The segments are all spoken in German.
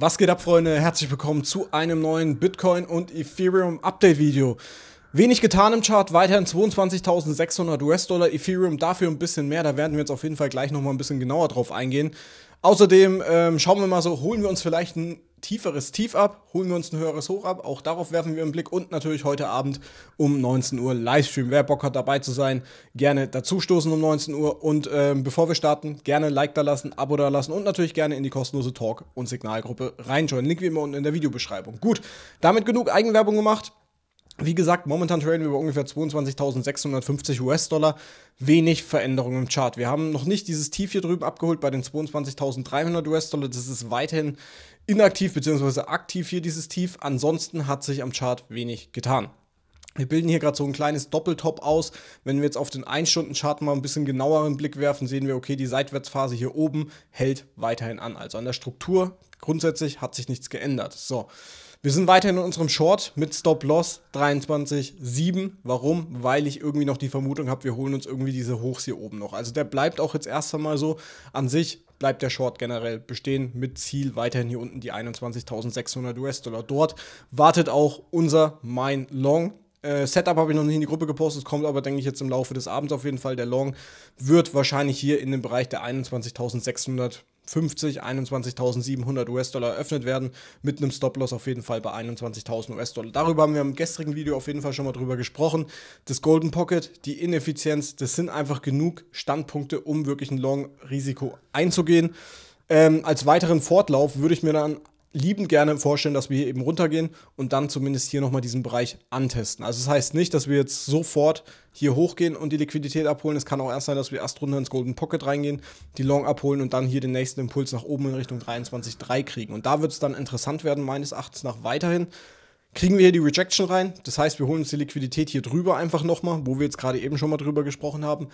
Was geht ab, Freunde? Herzlich willkommen zu einem neuen Bitcoin und Ethereum Update Video. Wenig getan im Chart, weiterhin 22.600 US-Dollar, Ethereum dafür ein bisschen mehr, da werden wir jetzt auf jeden Fall gleich nochmal ein bisschen genauer drauf eingehen. Außerdem ähm, schauen wir mal so, holen wir uns vielleicht ein tieferes Tief ab, holen wir uns ein höheres Hoch ab. Auch darauf werfen wir einen Blick und natürlich heute Abend um 19 Uhr Livestream. Wer Bock hat dabei zu sein, gerne dazustoßen um 19 Uhr. Und ähm, bevor wir starten, gerne Like da lassen, Abo da lassen und natürlich gerne in die kostenlose Talk- und Signalgruppe reinschauen. Link wie immer unten in der Videobeschreibung. Gut, damit genug Eigenwerbung gemacht. Wie gesagt, momentan traden wir über ungefähr 22.650 US-Dollar. Wenig Veränderung im Chart. Wir haben noch nicht dieses Tief hier drüben abgeholt bei den 22.300 US-Dollar. Das ist weiterhin inaktiv bzw. aktiv hier dieses Tief. Ansonsten hat sich am Chart wenig getan. Wir bilden hier gerade so ein kleines Doppeltop aus. Wenn wir jetzt auf den 1-Stunden-Chart mal ein bisschen genaueren Blick werfen, sehen wir, okay, die Seitwärtsphase hier oben hält weiterhin an. Also an der Struktur grundsätzlich hat sich nichts geändert. So, wir sind weiterhin in unserem Short mit Stop-Loss 23,7. Warum? Weil ich irgendwie noch die Vermutung habe, wir holen uns irgendwie diese Hochs hier oben noch. Also der bleibt auch jetzt erst einmal so an sich bleibt der Short generell bestehen mit Ziel weiterhin hier unten die 21.600 US-Dollar. Dort wartet auch unser Mein Long. Äh, Setup habe ich noch nicht in die Gruppe gepostet, kommt aber, denke ich, jetzt im Laufe des Abends auf jeden Fall. Der Long wird wahrscheinlich hier in dem Bereich der 21.600 US-Dollar. 50, 21.700 US-Dollar eröffnet werden, mit einem Stop-Loss auf jeden Fall bei 21.000 US-Dollar. Darüber haben wir im gestrigen Video auf jeden Fall schon mal drüber gesprochen. Das Golden Pocket, die Ineffizienz, das sind einfach genug Standpunkte, um wirklich ein Long-Risiko einzugehen. Ähm, als weiteren Fortlauf würde ich mir dann liebend gerne vorstellen, dass wir hier eben runtergehen und dann zumindest hier nochmal diesen Bereich antesten. Also das heißt nicht, dass wir jetzt sofort hier hochgehen und die Liquidität abholen. Es kann auch erst sein, dass wir erst runter ins Golden Pocket reingehen, die Long abholen und dann hier den nächsten Impuls nach oben in Richtung 23,3 kriegen. Und da wird es dann interessant werden, meines Erachtens nach weiterhin. Kriegen wir hier die Rejection rein? Das heißt, wir holen uns die Liquidität hier drüber einfach nochmal, wo wir jetzt gerade eben schon mal drüber gesprochen haben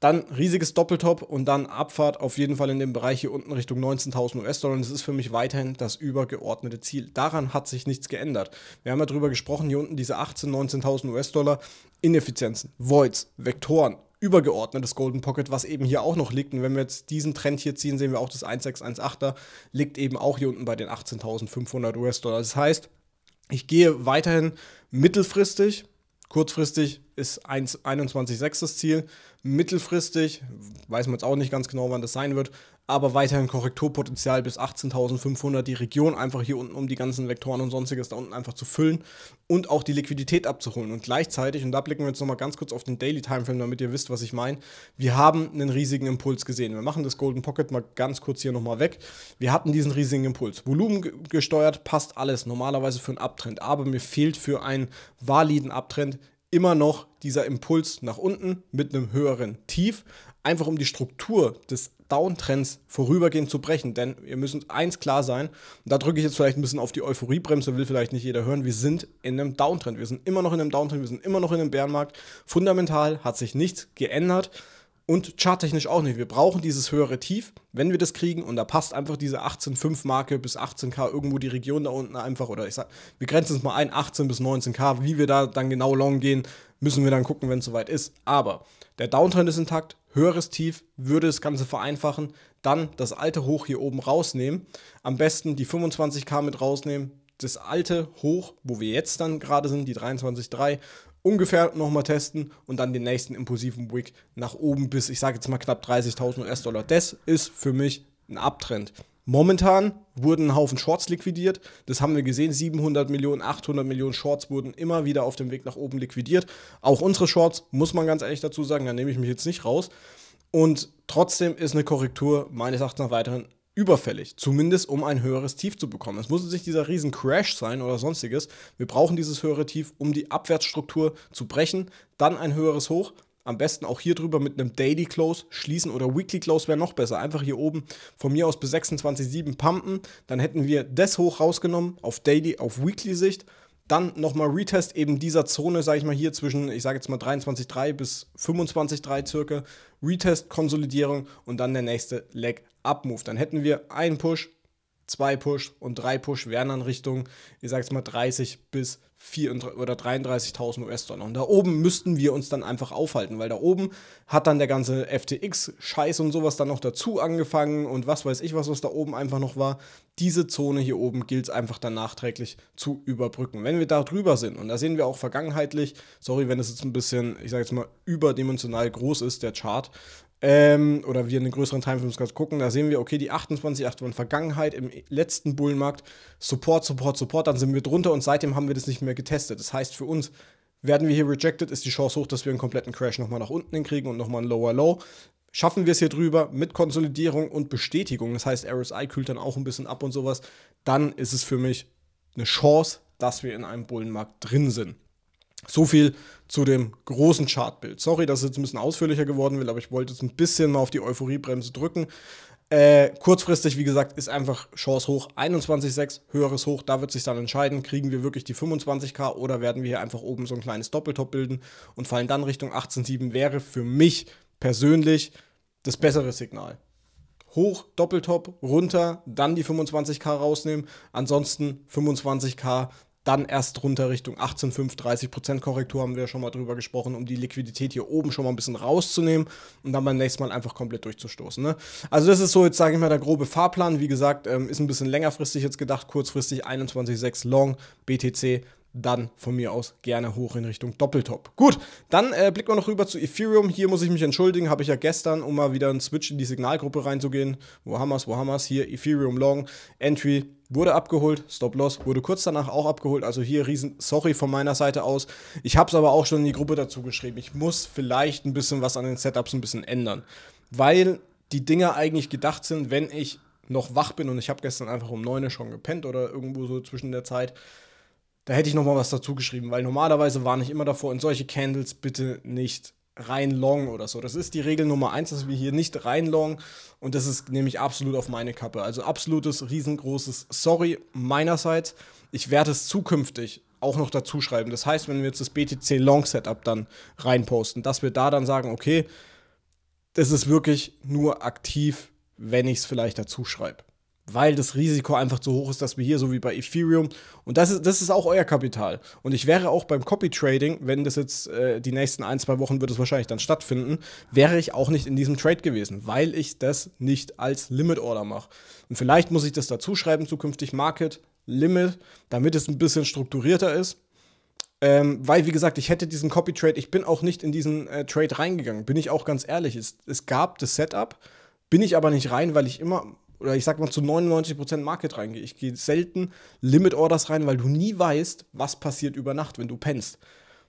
dann riesiges Doppeltop und dann Abfahrt auf jeden Fall in dem Bereich hier unten Richtung 19.000 US-Dollar. Und das ist für mich weiterhin das übergeordnete Ziel. Daran hat sich nichts geändert. Wir haben ja darüber gesprochen, hier unten diese 18.000, 19.000 US-Dollar. Ineffizienzen, Voids, Vektoren, übergeordnetes Golden Pocket, was eben hier auch noch liegt. Und wenn wir jetzt diesen Trend hier ziehen, sehen wir auch, das 1618er liegt eben auch hier unten bei den 18.500 US-Dollar. Das heißt, ich gehe weiterhin mittelfristig, kurzfristig ist 21,6 das Ziel. Mittelfristig, weiß man jetzt auch nicht ganz genau, wann das sein wird, aber weiterhin Korrekturpotenzial bis 18.500, die Region einfach hier unten, um die ganzen Vektoren und sonstiges da unten einfach zu füllen und auch die Liquidität abzuholen. Und gleichzeitig, und da blicken wir jetzt nochmal ganz kurz auf den Daily Timeframe, damit ihr wisst, was ich meine, wir haben einen riesigen Impuls gesehen. Wir machen das Golden Pocket mal ganz kurz hier nochmal weg. Wir hatten diesen riesigen Impuls. Volumen gesteuert passt alles, normalerweise für einen Abtrend, aber mir fehlt für einen validen Abtrend immer noch dieser Impuls nach unten mit einem höheren Tief, einfach um die Struktur des Downtrends vorübergehend zu brechen. Denn wir müssen eins klar sein, da drücke ich jetzt vielleicht ein bisschen auf die Euphoriebremse, will vielleicht nicht jeder hören, wir sind in einem Downtrend. Wir sind immer noch in einem Downtrend, wir sind immer noch in einem Bärenmarkt. Fundamental hat sich nichts geändert und charttechnisch auch nicht. Wir brauchen dieses höhere Tief, wenn wir das kriegen und da passt einfach diese 18,5 Marke bis 18k irgendwo die Region da unten einfach oder ich sag, wir grenzen es mal ein 18 bis 19k, wie wir da dann genau long gehen, müssen wir dann gucken, wenn es soweit ist. Aber der Downtrend ist intakt, höheres Tief würde das Ganze vereinfachen, dann das alte Hoch hier oben rausnehmen, am besten die 25k mit rausnehmen, das alte Hoch, wo wir jetzt dann gerade sind, die 23,3, ungefähr nochmal testen und dann den nächsten impulsiven Wick nach oben bis, ich sage jetzt mal knapp 30.000 US-Dollar. Das ist für mich ein Abtrend. Momentan wurden ein Haufen Shorts liquidiert. Das haben wir gesehen. 700 Millionen, 800 Millionen Shorts wurden immer wieder auf dem Weg nach oben liquidiert. Auch unsere Shorts, muss man ganz ehrlich dazu sagen, da nehme ich mich jetzt nicht raus. Und trotzdem ist eine Korrektur meines Erachtens nach weiterhin überfällig, zumindest um ein höheres Tief zu bekommen. Es muss nicht dieser riesen Crash sein oder sonstiges. Wir brauchen dieses höhere Tief, um die Abwärtsstruktur zu brechen, dann ein höheres Hoch. Am besten auch hier drüber mit einem Daily Close schließen oder Weekly Close wäre noch besser. Einfach hier oben von mir aus bis 26,7 pumpen. Dann hätten wir das hoch rausgenommen auf Daily, auf Weekly Sicht dann nochmal Retest eben dieser Zone, sage ich mal hier zwischen, ich sage jetzt mal 23,3 bis 25,3 circa. Retest, Konsolidierung und dann der nächste Leg Up Move. Dann hätten wir einen Push, zwei Push und drei Push wären dann Richtung, ich sag's mal, 30 bis 4 oder 33.000 US-Dollar. Und da oben müssten wir uns dann einfach aufhalten, weil da oben hat dann der ganze FTX-Scheiß und sowas dann noch dazu angefangen und was weiß ich was, was da oben einfach noch war. Diese Zone hier oben gilt es einfach dann nachträglich zu überbrücken. Wenn wir da drüber sind, und da sehen wir auch vergangenheitlich, sorry, wenn es jetzt ein bisschen, ich sag jetzt mal, überdimensional groß ist, der Chart, ähm, oder wir einen größeren Timeframe ganz gucken, da sehen wir, okay, die 28, 28 Vergangenheit im letzten Bullenmarkt, Support, Support, Support, dann sind wir drunter und seitdem haben wir das nicht mehr getestet. Das heißt für uns, werden wir hier rejected, ist die Chance hoch, dass wir einen kompletten Crash nochmal nach unten hinkriegen und nochmal ein Lower Low. Schaffen wir es hier drüber mit Konsolidierung und Bestätigung, das heißt RSI kühlt dann auch ein bisschen ab und sowas, dann ist es für mich eine Chance, dass wir in einem Bullenmarkt drin sind. So viel zu dem großen Chartbild. Sorry, dass es jetzt ein bisschen ausführlicher geworden will, aber ich wollte jetzt ein bisschen mal auf die Euphoriebremse drücken. Äh, kurzfristig, wie gesagt, ist einfach Chance hoch. 21,6, höheres Hoch, da wird sich dann entscheiden, kriegen wir wirklich die 25k oder werden wir hier einfach oben so ein kleines Doppeltop bilden und fallen dann Richtung 18,7 wäre für mich persönlich das bessere Signal. Hoch, Doppeltop, runter, dann die 25k rausnehmen. Ansonsten 25k dann erst runter Richtung 18,5, 30% Korrektur haben wir schon mal drüber gesprochen, um die Liquidität hier oben schon mal ein bisschen rauszunehmen und dann beim nächsten Mal einfach komplett durchzustoßen. Ne? Also das ist so jetzt, sage ich mal, der grobe Fahrplan. Wie gesagt, ähm, ist ein bisschen längerfristig jetzt gedacht, kurzfristig 21,6 Long, BTC, dann von mir aus gerne hoch in Richtung Doppeltop. Gut, dann äh, blicken wir noch rüber zu Ethereum. Hier muss ich mich entschuldigen, habe ich ja gestern, um mal wieder einen Switch in die Signalgruppe reinzugehen. Wo haben wir es, wo haben wir es? Hier Ethereum Long, Entry wurde abgeholt, Stop Loss wurde kurz danach auch abgeholt, also hier riesen Sorry von meiner Seite aus. Ich habe es aber auch schon in die Gruppe dazu geschrieben, ich muss vielleicht ein bisschen was an den Setups ein bisschen ändern, weil die Dinger eigentlich gedacht sind, wenn ich noch wach bin und ich habe gestern einfach um 9 Uhr schon gepennt oder irgendwo so zwischen der Zeit, da hätte ich nochmal was dazu geschrieben, weil normalerweise war ich immer davor, und solche Candles bitte nicht rein long oder so. Das ist die Regel Nummer eins, dass wir hier nicht rein long und das ist nämlich absolut auf meine Kappe. Also absolutes riesengroßes Sorry meinerseits. Ich werde es zukünftig auch noch dazu schreiben. Das heißt, wenn wir jetzt das BTC Long Setup dann reinposten, dass wir da dann sagen, okay, das ist wirklich nur aktiv, wenn ich es vielleicht dazu schreibe weil das Risiko einfach zu hoch ist, dass wir hier, so wie bei Ethereum, und das ist, das ist auch euer Kapital. Und ich wäre auch beim Copy-Trading, wenn das jetzt äh, die nächsten ein, zwei Wochen wird es wahrscheinlich dann stattfinden, wäre ich auch nicht in diesem Trade gewesen, weil ich das nicht als Limit-Order mache. Und vielleicht muss ich das dazu schreiben, zukünftig Market, Limit, damit es ein bisschen strukturierter ist. Ähm, weil, wie gesagt, ich hätte diesen Copy-Trade, ich bin auch nicht in diesen äh, Trade reingegangen, bin ich auch ganz ehrlich. Es, es gab das Setup, bin ich aber nicht rein, weil ich immer oder ich sag mal zu 99% Market reingehe. Ich gehe selten Limit Orders rein, weil du nie weißt, was passiert über Nacht, wenn du pennst.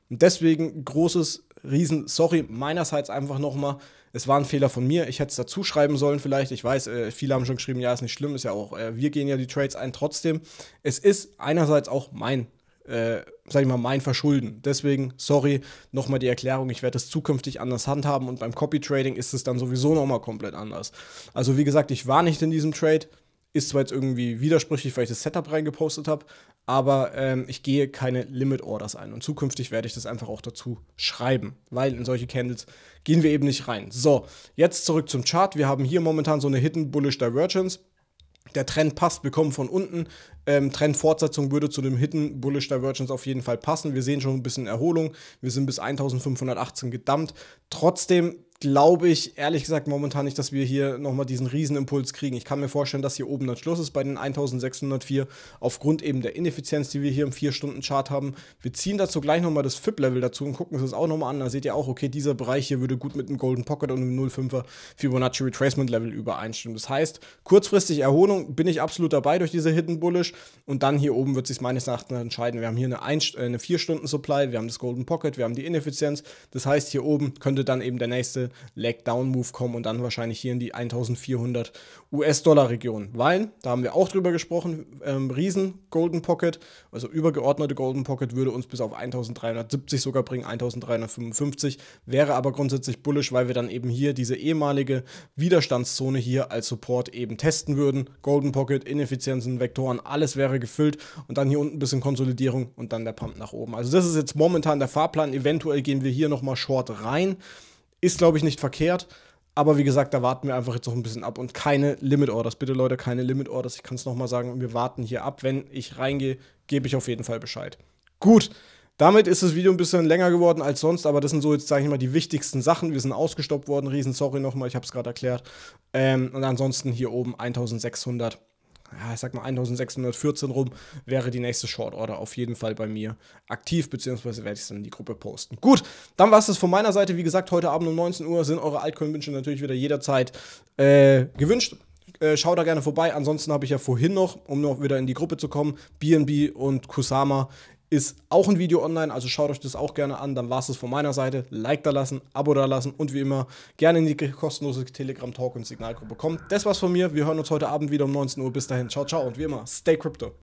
Und deswegen großes Riesen, sorry, meinerseits einfach nochmal, es war ein Fehler von mir, ich hätte es dazu schreiben sollen vielleicht, ich weiß, äh, viele haben schon geschrieben, ja, ist nicht schlimm, ist ja auch, äh, wir gehen ja die Trades ein, trotzdem, es ist einerseits auch mein äh, sag ich mal, mein Verschulden. Deswegen, sorry, nochmal die Erklärung, ich werde das zukünftig anders handhaben und beim Copy Trading ist es dann sowieso nochmal komplett anders. Also wie gesagt, ich war nicht in diesem Trade, ist zwar jetzt irgendwie widersprüchlich, weil ich das Setup reingepostet habe, aber ähm, ich gehe keine Limit Orders ein und zukünftig werde ich das einfach auch dazu schreiben, weil in solche Candles gehen wir eben nicht rein. So, jetzt zurück zum Chart. Wir haben hier momentan so eine Hidden Bullish Divergence. Der Trend passt, wir kommen von unten ähm, Trendfortsetzung würde zu dem Hidden Bullish Divergence auf jeden Fall passen. Wir sehen schon ein bisschen Erholung. Wir sind bis 1518 gedammt. Trotzdem glaube ich ehrlich gesagt momentan nicht, dass wir hier nochmal diesen Riesenimpuls kriegen. Ich kann mir vorstellen, dass hier oben dann Schluss ist bei den 1604 aufgrund eben der Ineffizienz, die wir hier im 4-Stunden-Chart haben. Wir ziehen dazu gleich nochmal das FIP-Level dazu und gucken uns das auch nochmal an. Da seht ihr auch, okay, dieser Bereich hier würde gut mit einem Golden Pocket und einem 05er Fibonacci Retracement Level übereinstimmen. Das heißt, kurzfristig Erholung bin ich absolut dabei durch diese Hidden Bullish. Und dann hier oben wird sich meines Erachtens entscheiden. Wir haben hier eine, 4-Stunden-Supply, äh, wir haben das Golden Pocket, wir haben die Ineffizienz. Das heißt, hier oben könnte dann eben der nächste Leg-Down-Move kommen und dann wahrscheinlich hier in die 1400 US-Dollar-Region. Weil, da haben wir auch drüber gesprochen, ähm, Riesen Golden Pocket, also übergeordnete Golden Pocket würde uns bis auf 1370 sogar bringen, 1355, wäre aber grundsätzlich bullish, weil wir dann eben hier diese ehemalige Widerstandszone hier als Support eben testen würden. Golden Pocket, Ineffizienzen, Vektoren, alles alles wäre gefüllt und dann hier unten ein bisschen Konsolidierung und dann der Pump nach oben. Also das ist jetzt momentan der Fahrplan. Eventuell gehen wir hier nochmal short rein. Ist, glaube ich, nicht verkehrt. Aber wie gesagt, da warten wir einfach jetzt noch ein bisschen ab und keine Limit Orders. Bitte Leute, keine Limit Orders. Ich kann es nochmal sagen, wir warten hier ab. Wenn ich reingehe, gebe ich auf jeden Fall Bescheid. Gut, damit ist das Video ein bisschen länger geworden als sonst, aber das sind so jetzt, sage ich mal, die wichtigsten Sachen. Wir sind ausgestoppt worden, riesen sorry nochmal, ich habe es gerade erklärt. Ähm, und ansonsten hier oben 1600 ja, ich sag mal 1614 rum, wäre die nächste Short Order auf jeden Fall bei mir aktiv, beziehungsweise werde ich es dann in die Gruppe posten. Gut, dann war es das von meiner Seite. Wie gesagt, heute Abend um 19 Uhr sind eure Altcoin-Wünsche natürlich wieder jederzeit äh, gewünscht. Äh, schau da gerne vorbei. Ansonsten habe ich ja vorhin noch, um noch wieder in die Gruppe zu kommen, BNB und Kusama ist auch ein Video online, also schaut euch das auch gerne an. Dann war es es von meiner Seite. Like da lassen, Abo da lassen und wie immer gerne in die kostenlose Telegram-Talk- und Signalgruppe kommen. Das war's von mir. Wir hören uns heute Abend wieder um 19 Uhr. Bis dahin, ciao, ciao und wie immer, stay crypto.